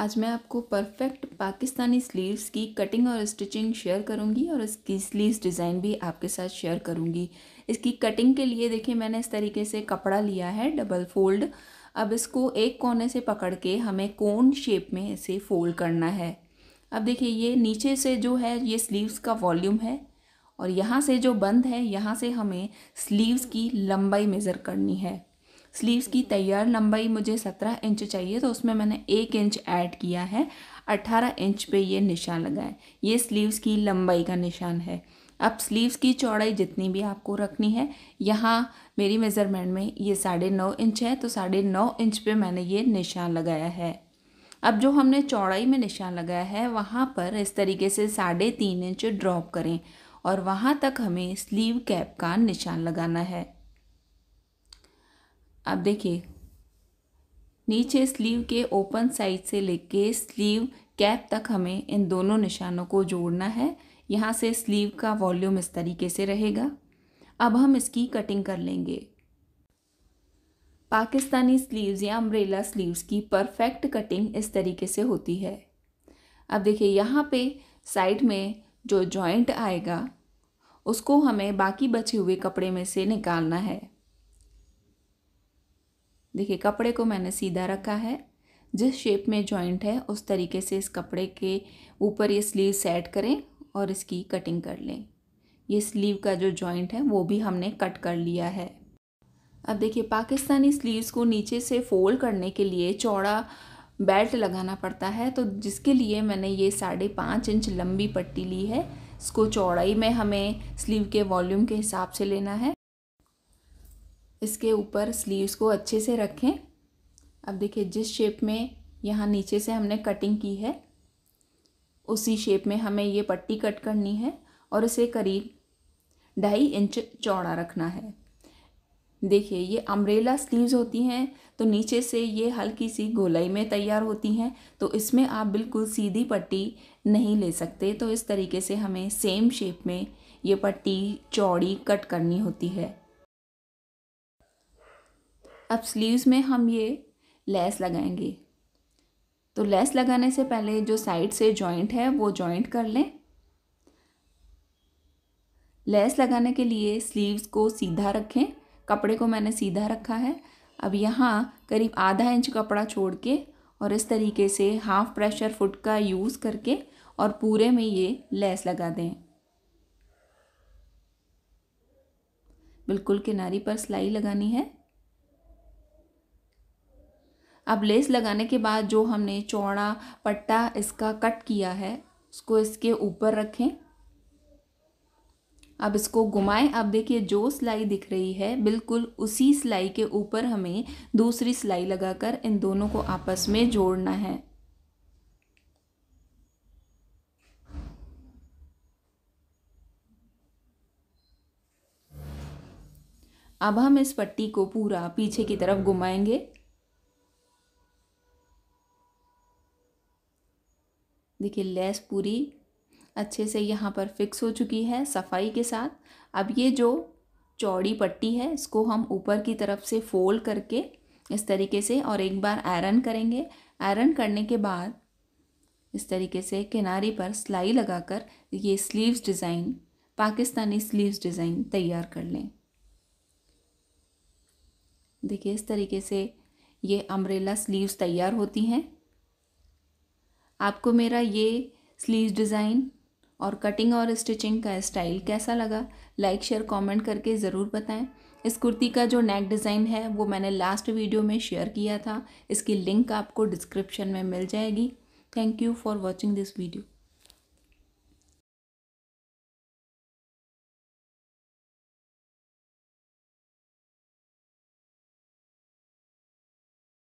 आज मैं आपको परफेक्ट पाकिस्तानी स्लीव्स की कटिंग और स्टिचिंग शेयर करूंगी और इसकी स्लीव्स डिज़ाइन भी आपके साथ शेयर करूंगी इसकी कटिंग के लिए देखिए मैंने इस तरीके से कपड़ा लिया है डबल फोल्ड अब इसको एक कोने से पकड़ के हमें कोन शेप में इसे फोल्ड करना है अब देखिए ये नीचे से जो है ये स्लीव्स का वॉल्यूम है और यहाँ से जो बंद है यहाँ से हमें स्लीव्स की लंबाई मेज़र करनी है स्लीव्स की तैयार लंबाई मुझे सत्रह इंच चाहिए तो उसमें मैंने एक इंच ऐड किया है अट्ठारह इंच पे ये निशान लगाए ये स्लीव्स की लंबाई का निशान है अब स्लीव्स की चौड़ाई जितनी भी आपको रखनी है यहाँ मेरी मेज़रमेंट में ये साढ़े नौ इंच है तो साढ़े नौ इंच पे मैंने ये निशान लगाया है अब जो हमने चौड़ाई में निशान लगाया है वहाँ पर इस तरीके से साढ़े तीन इंच ड्रॉप करें और वहाँ तक हमें स्लीव कैप का निशान लगाना है अब देखिए नीचे स्लीव के ओपन साइड से लेके स्लीव कैप तक हमें इन दोनों निशानों को जोड़ना है यहाँ से स्लीव का वॉल्यूम इस तरीके से रहेगा अब हम इसकी कटिंग कर लेंगे पाकिस्तानी स्लीव्स या अम्ब्रेला स्लीव्स की परफेक्ट कटिंग इस तरीके से होती है अब देखिए यहाँ पे साइड में जो जॉइंट आएगा उसको हमें बाकी बचे हुए कपड़े में से निकालना है देखिए कपड़े को मैंने सीधा रखा है जिस शेप में जॉइंट है उस तरीके से इस कपड़े के ऊपर ये स्लीव सेट करें और इसकी कटिंग कर लें ये स्लीव का जो जॉइंट है वो भी हमने कट कर लिया है अब देखिए पाकिस्तानी स्लीव्स को नीचे से फोल्ड करने के लिए चौड़ा बेल्ट लगाना पड़ता है तो जिसके लिए मैंने ये साढ़े पाँच इंच लंबी पट्टी ली है इसको चौड़ाई में हमें स्लीव के वॉल्यूम के हिसाब से लेना है इसके ऊपर स्लीव्स को अच्छे से रखें अब देखिए जिस शेप में यहाँ नीचे से हमने कटिंग की है उसी शेप में हमें ये पट्टी कट करनी है और इसे करीब ढाई इंच चौड़ा रखना है देखिए ये अम्ब्रेला स्लीव्स होती हैं तो नीचे से ये हल्की सी गोलाई में तैयार होती हैं तो इसमें आप बिल्कुल सीधी पट्टी नहीं ले सकते तो इस तरीके से हमें सेम शेप में ये पट्टी चौड़ी कट करनी होती है अब स्लीव्स में हम ये लेस लगाएंगे तो लेस लगाने से पहले जो साइड से जॉइंट है वो जॉइंट कर लें लेस लगाने के लिए स्लीव्स को सीधा रखें कपड़े को मैंने सीधा रखा है अब यहाँ करीब आधा इंच कपड़ा छोड़ के और इस तरीके से हाफ प्रेशर फुट का यूज़ करके और पूरे में ये लेस लगा दें बिल्कुल किनारी पर सिलाई लगानी है अब लेस लगाने के बाद जो हमने चौड़ा पट्टा इसका कट किया है उसको इसके ऊपर रखें अब इसको घुमाएं अब देखिए जो सिलाई दिख रही है बिल्कुल उसी सिलाई के ऊपर हमें दूसरी सिलाई लगाकर इन दोनों को आपस में जोड़ना है अब हम इस पट्टी को पूरा पीछे की तरफ घुमाएंगे देखिए लेस पूरी अच्छे से यहाँ पर फिक्स हो चुकी है सफाई के साथ अब ये जो चौड़ी पट्टी है इसको हम ऊपर की तरफ से फोल्ड करके इस तरीके से और एक बार आयरन करेंगे आयरन करने के बाद इस तरीके से किनारे पर सिलाई लगाकर ये sleeves design Pakistani sleeves design तैयार कर लें देखिए इस तरीके से ये अम्ब्रेला स्लीव्स तैयार होती हैं आपको मेरा ये स्लीव डिज़ाइन और कटिंग और स्टिचिंग का स्टाइल कैसा लगा लाइक शेयर कमेंट करके ज़रूर बताएं इस कुर्ती का जो नेक डिज़ाइन है वो मैंने लास्ट वीडियो में शेयर किया था इसकी लिंक आपको डिस्क्रिप्शन में मिल जाएगी thank you for watching this video